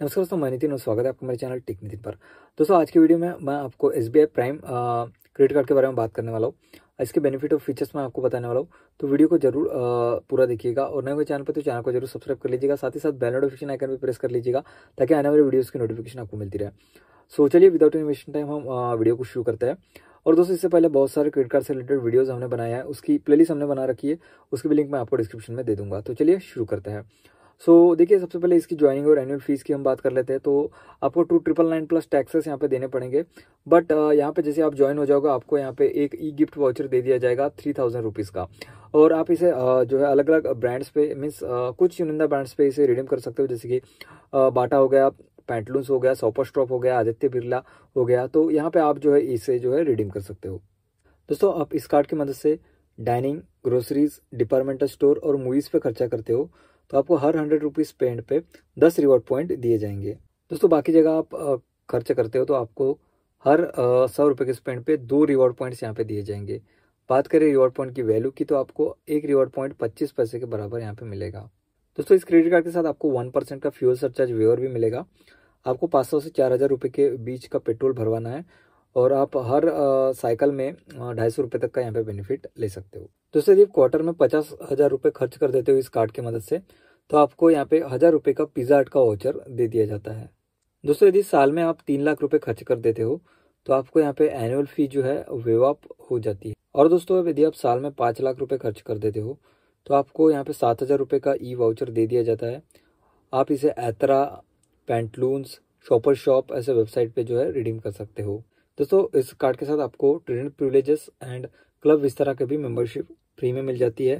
नमस्कार दोस्तों मैं नितिन और स्वागत है आपका मेरे चैनल टिक नितिन पर दोस्तों आज की वीडियो में मैं आपको S B I prime credit card के बारे में बात करने वाला हूँ इसके बेनिफिट और फीचर्स मैं आपको बताने वाला हूँ तो वीडियो को जरूर पूरा देखिएगा और नए हुए चैनल पर तो चैनल को जरूर सब्सक्राइब कर लीजिएगा साथ ही साथ बेल नोटिफिकेशन आइकन भी प्रेस कर लीजिएगा ताकि आने वाले वीडियोज़ की नोटिफिकेशन आपको मिलती रहे सो चलिए विदाउट इन्वेस्टन टाइम हम वीडियो को शुरू करते हैं और दोस्तों इससे पहले बहुत सारे क्रेडिट कार्ड से रिलेटेड वीडियोज हमने बनाया है उसकी प्लेलिस्ट हमने बना रखी है उसकी भी लिंक मैं आपको डिस्क्रिप्शन में दे दूंगा तो चलिए शुरू करते हैं सो so, देखिए सबसे पहले इसकी ज्वाइनिंग और एनुअल फीस की हम बात कर लेते हैं तो आपको two triple nine plus taxes यहाँ पे देने पड़ेंगे बट यहाँ पे जैसे आप ज्वाइन हो जाओगे आपको यहाँ पे एक ई गिफ्ट वाउचर दे दिया जाएगा थ्री थाउजेंड रुपीज़ का और आप इसे जो है अलग अलग ब्रांड्स पे मीन्स कुछ चुनिंदा ब्रांड्स पे इसे रिडीम कर सकते हो जैसे कि बाटा हो गया पैंटलूस हो गया सोपर स्टॉप हो गया आदित्य बिरला हो गया तो यहाँ पर आप जो है इसे जो है रिडीम कर सकते हो दोस्तों आप इस कार्ड की मदद से डाइनिंग ग्रोसरीज डिपार्टमेंटल स्टोर और मूवीज़ पे खर्चा करते हो तो आपको हर हंड्रेड रुपीज़ स्पेंड पे दस रिवॉर्ड पॉइंट दिए जाएंगे दोस्तों बाकी जगह आप खर्च करते हो तो आपको हर सौ रुपये के स्पेंड पे दो रिवॉर्ड पॉइंट्स यहाँ पे दिए जाएंगे बात करें रिवॉर्ड पॉइंट की वैल्यू की तो आपको एक रिवॉर्ड पॉइंट पच्चीस पैसे के बराबर यहाँ पे मिलेगा दोस्तों इस क्रेडिट कार्ड के साथ आपको वन परसेंट का फ्यूल सरचार्ज वेवर भी मिलेगा आपको पाँच सौ से चार हज़ार रुपये के बीच का पेट्रोल भरवाना है और आप हर साइकिल में ढाई सौ रुपये तक का यहाँ पे बेनिफिट ले सकते हो दोस्तों यदि क्वार्टर में पचास हज़ार रुपये खर्च कर देते हो इस कार्ड की मदद से तो आपको यहाँ पे हज़ार रुपये का पिज़्ज़ा हट का वाउचर दे दिया जाता है दोस्तों यदि साल में आप तीन लाख रुपये खर्च कर देते हो तो आपको यहाँ पे एनुअल फ़ी जो है वेव अप हो जाती है और दोस्तों यदि आप साल में पाँच लाख रुपये खर्च कर देते हो तो आपको यहाँ पे सात हज़ार रुपये का ई वाउचर दे दिया जाता है आप इसे ऐतरा पैंटलून्स शॉपर शॉप ऐसे वेबसाइट पे जो है रिडीम कर सकते हो दोस्तों इस कार्ड के साथ आपको trading privileges and club Vistara के भी मेंबरशिप फ्री में मिल जाती है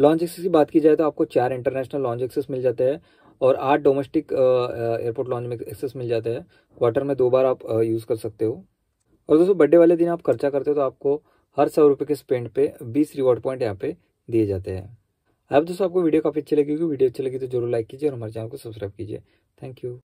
लॉन्च एक्सेस की बात की जाए तो आपको चार इंटरनेशनल लॉन्च एक्सेस मिल जाते हैं और आठ डोमेस्टिक एयरपोर्ट लॉन्च में एक्सेस मिल जाते हैं क्वार्टर में दो बार आप यूज़ कर सकते हो और दोस्तों बर्थडे वाले दिन आप खर्चा करते हो तो आपको हर सौ रुपये के स्पेंड पे बीस रिवॉर्ड पॉइंट यहाँ पे दिए जाते हैं अब दोस्तों आपको वीडियो काफ़ी अच्छी लगी क्योंकि वीडियो अच्छी लगी तो जरूर लाइक कीजिए और हमारे चैनल को सब्सक्राइब कीजिए थैंक यू